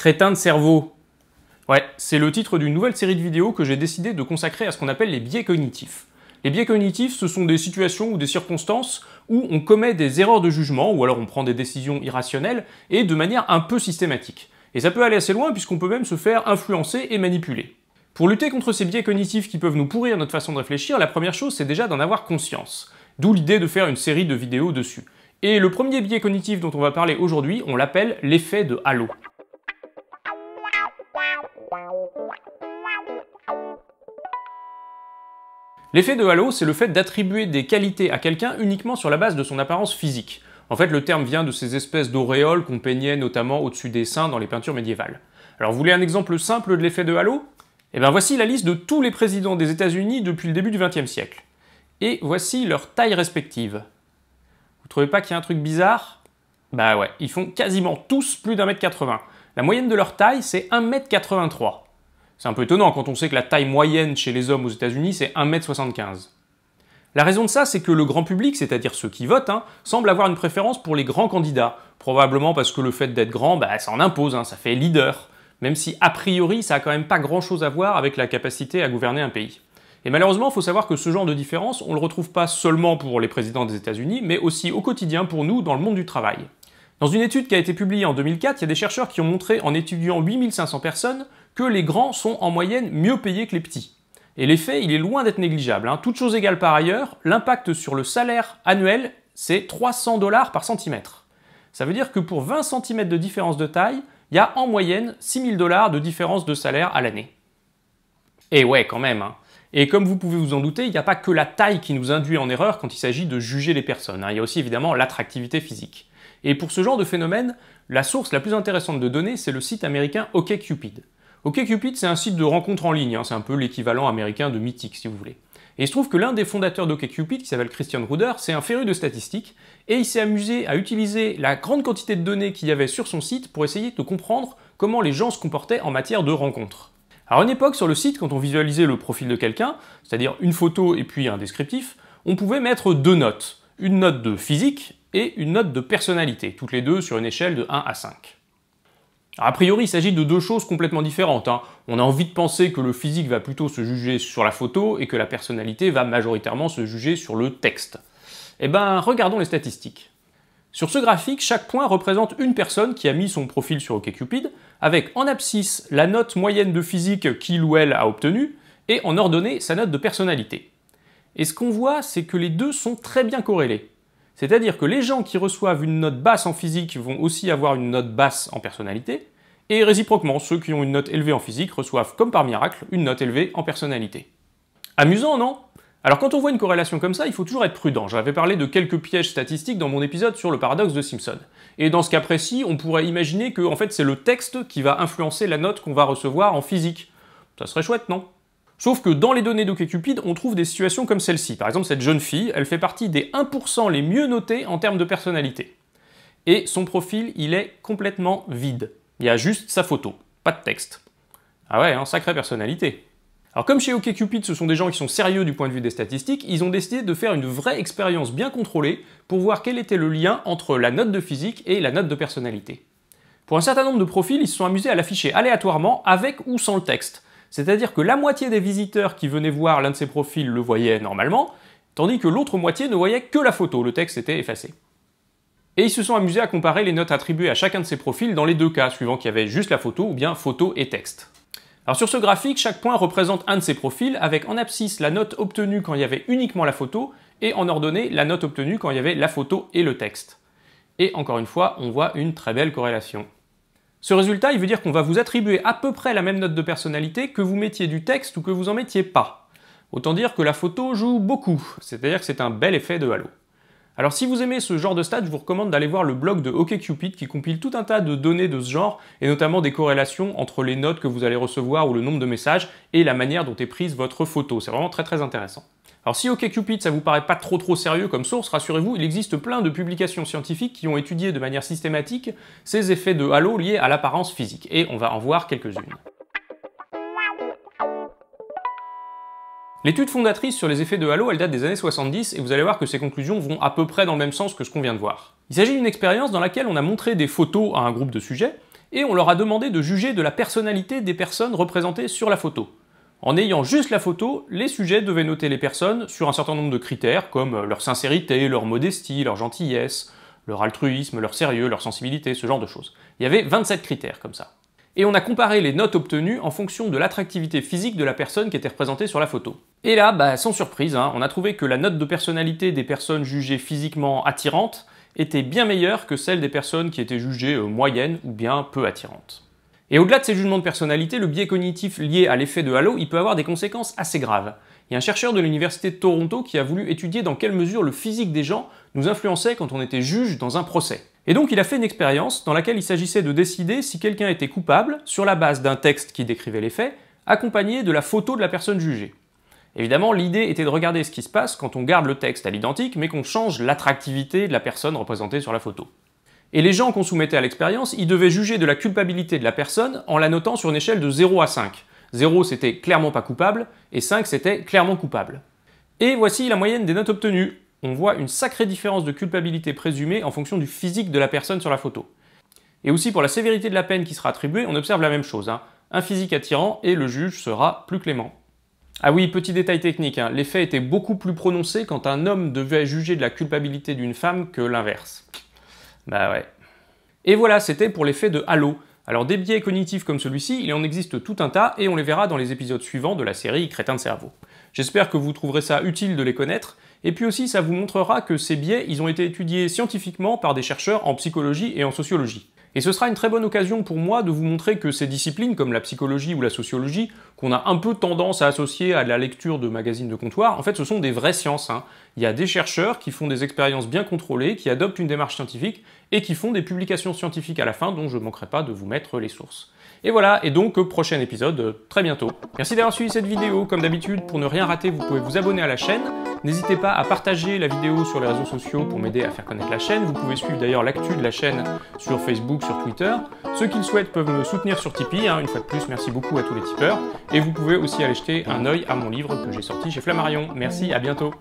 Crétin de cerveau. Ouais, c'est le titre d'une nouvelle série de vidéos que j'ai décidé de consacrer à ce qu'on appelle les biais cognitifs. Les biais cognitifs, ce sont des situations ou des circonstances où on commet des erreurs de jugement, ou alors on prend des décisions irrationnelles, et de manière un peu systématique. Et ça peut aller assez loin puisqu'on peut même se faire influencer et manipuler. Pour lutter contre ces biais cognitifs qui peuvent nous pourrir notre façon de réfléchir, la première chose c'est déjà d'en avoir conscience. D'où l'idée de faire une série de vidéos dessus. Et le premier biais cognitif dont on va parler aujourd'hui, on l'appelle l'effet de halo. L'effet de halo, c'est le fait d'attribuer des qualités à quelqu'un uniquement sur la base de son apparence physique. En fait, le terme vient de ces espèces d'auréoles qu'on peignait notamment au-dessus des seins dans les peintures médiévales. Alors, vous voulez un exemple simple de l'effet de halo Eh bien, voici la liste de tous les présidents des États-Unis depuis le début du XXe siècle. Et voici leur taille respective. Vous trouvez pas qu'il y a un truc bizarre Bah ouais, ils font quasiment tous plus d'un mètre 80. La moyenne de leur taille, c'est 1m83. C'est un peu étonnant quand on sait que la taille moyenne chez les hommes aux États-Unis, c'est 1m75. La raison de ça, c'est que le grand public, c'est-à-dire ceux qui votent, hein, semble avoir une préférence pour les grands candidats, probablement parce que le fait d'être grand, bah, ça en impose, hein, ça fait leader, même si a priori ça a quand même pas grand-chose à voir avec la capacité à gouverner un pays. Et malheureusement, il faut savoir que ce genre de différence, on le retrouve pas seulement pour les présidents des États-Unis, mais aussi au quotidien pour nous dans le monde du travail. Dans une étude qui a été publiée en 2004, il y a des chercheurs qui ont montré en étudiant 8500 personnes que les grands sont en moyenne mieux payés que les petits. Et l'effet, il est loin d'être négligeable. Hein. Toute chose égale par ailleurs, l'impact sur le salaire annuel, c'est 300 dollars par centimètre. Ça veut dire que pour 20 cm de différence de taille, il y a en moyenne 6000 dollars de différence de salaire à l'année. Et ouais, quand même. Hein. Et comme vous pouvez vous en douter, il n'y a pas que la taille qui nous induit en erreur quand il s'agit de juger les personnes, hein. il y a aussi évidemment l'attractivité physique. Et pour ce genre de phénomène, la source la plus intéressante de données, c'est le site américain OkCupid. OkCupid, c'est un site de rencontre en ligne, hein. c'est un peu l'équivalent américain de Mythic si vous voulez. Et il se trouve que l'un des fondateurs d'OkCupid, qui s'appelle Christian Ruder, c'est un féru de statistiques, et il s'est amusé à utiliser la grande quantité de données qu'il y avait sur son site pour essayer de comprendre comment les gens se comportaient en matière de rencontres. Alors à une époque, sur le site, quand on visualisait le profil de quelqu'un, c'est-à-dire une photo et puis un descriptif, on pouvait mettre deux notes, une note de physique et une note de personnalité, toutes les deux sur une échelle de 1 à 5. a priori, il s'agit de deux choses complètement différentes. Hein. On a envie de penser que le physique va plutôt se juger sur la photo et que la personnalité va majoritairement se juger sur le texte. Eh ben, regardons les statistiques. Sur ce graphique, chaque point représente une personne qui a mis son profil sur OkCupid, avec en abscisse la note moyenne de physique qu'il ou elle a obtenue, et en ordonnée sa note de personnalité. Et ce qu'on voit, c'est que les deux sont très bien corrélés. C'est-à-dire que les gens qui reçoivent une note basse en physique vont aussi avoir une note basse en personnalité, et réciproquement, ceux qui ont une note élevée en physique reçoivent, comme par miracle, une note élevée en personnalité. Amusant, non alors quand on voit une corrélation comme ça, il faut toujours être prudent. J'avais parlé de quelques pièges statistiques dans mon épisode sur le paradoxe de Simpson. Et dans ce cas précis, on pourrait imaginer que en fait, c'est le texte qui va influencer la note qu'on va recevoir en physique. Ça serait chouette, non Sauf que dans les données d'OkCupid, on trouve des situations comme celle-ci. Par exemple, cette jeune fille, elle fait partie des 1% les mieux notés en termes de personnalité. Et son profil, il est complètement vide. Il y a juste sa photo, pas de texte. Ah ouais, hein, sacrée personnalité. Alors comme chez OkCupid, ce sont des gens qui sont sérieux du point de vue des statistiques, ils ont décidé de faire une vraie expérience bien contrôlée pour voir quel était le lien entre la note de physique et la note de personnalité. Pour un certain nombre de profils, ils se sont amusés à l'afficher aléatoirement avec ou sans le texte. C'est-à-dire que la moitié des visiteurs qui venaient voir l'un de ces profils le voyaient normalement, tandis que l'autre moitié ne voyait que la photo, le texte était effacé. Et ils se sont amusés à comparer les notes attribuées à chacun de ces profils dans les deux cas, suivant qu'il y avait juste la photo ou bien photo et texte. Alors sur ce graphique, chaque point représente un de ces profils avec en abscisse la note obtenue quand il y avait uniquement la photo et en ordonnée la note obtenue quand il y avait la photo et le texte. Et encore une fois, on voit une très belle corrélation. Ce résultat, il veut dire qu'on va vous attribuer à peu près la même note de personnalité que vous mettiez du texte ou que vous en mettiez pas. Autant dire que la photo joue beaucoup, c'est-à-dire que c'est un bel effet de halo. Alors si vous aimez ce genre de stats, je vous recommande d'aller voir le blog de OkCupid qui compile tout un tas de données de ce genre, et notamment des corrélations entre les notes que vous allez recevoir ou le nombre de messages et la manière dont est prise votre photo. C'est vraiment très très intéressant. Alors si OkCupid ça vous paraît pas trop trop sérieux comme source, rassurez-vous, il existe plein de publications scientifiques qui ont étudié de manière systématique ces effets de halo liés à l'apparence physique, et on va en voir quelques-unes. L'étude fondatrice sur les effets de halo, elle date des années 70 et vous allez voir que ses conclusions vont à peu près dans le même sens que ce qu'on vient de voir. Il s'agit d'une expérience dans laquelle on a montré des photos à un groupe de sujets et on leur a demandé de juger de la personnalité des personnes représentées sur la photo. En ayant juste la photo, les sujets devaient noter les personnes sur un certain nombre de critères comme euh, leur sincérité, leur modestie, leur gentillesse, leur altruisme, leur sérieux, leur sensibilité, ce genre de choses. Il y avait 27 critères comme ça et on a comparé les notes obtenues en fonction de l'attractivité physique de la personne qui était représentée sur la photo. Et là, bah, sans surprise, hein, on a trouvé que la note de personnalité des personnes jugées physiquement attirantes était bien meilleure que celle des personnes qui étaient jugées euh, moyennes ou bien peu attirantes. Et au-delà de ces jugements de personnalité, le biais cognitif lié à l'effet de halo, il peut avoir des conséquences assez graves. Il y a un chercheur de l'université de Toronto qui a voulu étudier dans quelle mesure le physique des gens nous influençait quand on était juge dans un procès. Et donc il a fait une expérience dans laquelle il s'agissait de décider si quelqu'un était coupable sur la base d'un texte qui décrivait les faits, accompagné de la photo de la personne jugée. Évidemment, l'idée était de regarder ce qui se passe quand on garde le texte à l'identique, mais qu'on change l'attractivité de la personne représentée sur la photo. Et les gens qu'on soumettait à l'expérience, ils devaient juger de la culpabilité de la personne en la notant sur une échelle de 0 à 5. 0 c'était clairement pas coupable, et 5 c'était clairement coupable. Et voici la moyenne des notes obtenues on voit une sacrée différence de culpabilité présumée en fonction du physique de la personne sur la photo. Et aussi pour la sévérité de la peine qui sera attribuée, on observe la même chose. Hein. Un physique attirant et le juge sera plus clément. Ah oui, petit détail technique, hein. l'effet était beaucoup plus prononcé quand un homme devait juger de la culpabilité d'une femme que l'inverse. Bah ouais. Et voilà, c'était pour l'effet de halo. Alors des biais cognitifs comme celui-ci, il en existe tout un tas et on les verra dans les épisodes suivants de la série Crétin de cerveau. J'espère que vous trouverez ça utile de les connaître, et puis aussi, ça vous montrera que ces biais, ils ont été étudiés scientifiquement par des chercheurs en psychologie et en sociologie. Et ce sera une très bonne occasion pour moi de vous montrer que ces disciplines, comme la psychologie ou la sociologie, qu'on a un peu tendance à associer à la lecture de magazines de comptoir, en fait ce sont des vraies sciences. Hein. Il y a des chercheurs qui font des expériences bien contrôlées, qui adoptent une démarche scientifique, et qui font des publications scientifiques à la fin dont je ne manquerai pas de vous mettre les sources. Et voilà, et donc euh, prochain épisode euh, très bientôt. Merci d'avoir suivi cette vidéo, comme d'habitude, pour ne rien rater, vous pouvez vous abonner à la chaîne. N'hésitez pas à partager la vidéo sur les réseaux sociaux pour m'aider à faire connaître la chaîne. Vous pouvez suivre d'ailleurs l'actu de la chaîne sur Facebook, sur Twitter. Ceux qui le souhaitent peuvent me soutenir sur Tipeee. Hein. Une fois de plus, merci beaucoup à tous les tipeurs. Et vous pouvez aussi aller jeter un œil à mon livre que j'ai sorti chez Flammarion. Merci, à bientôt.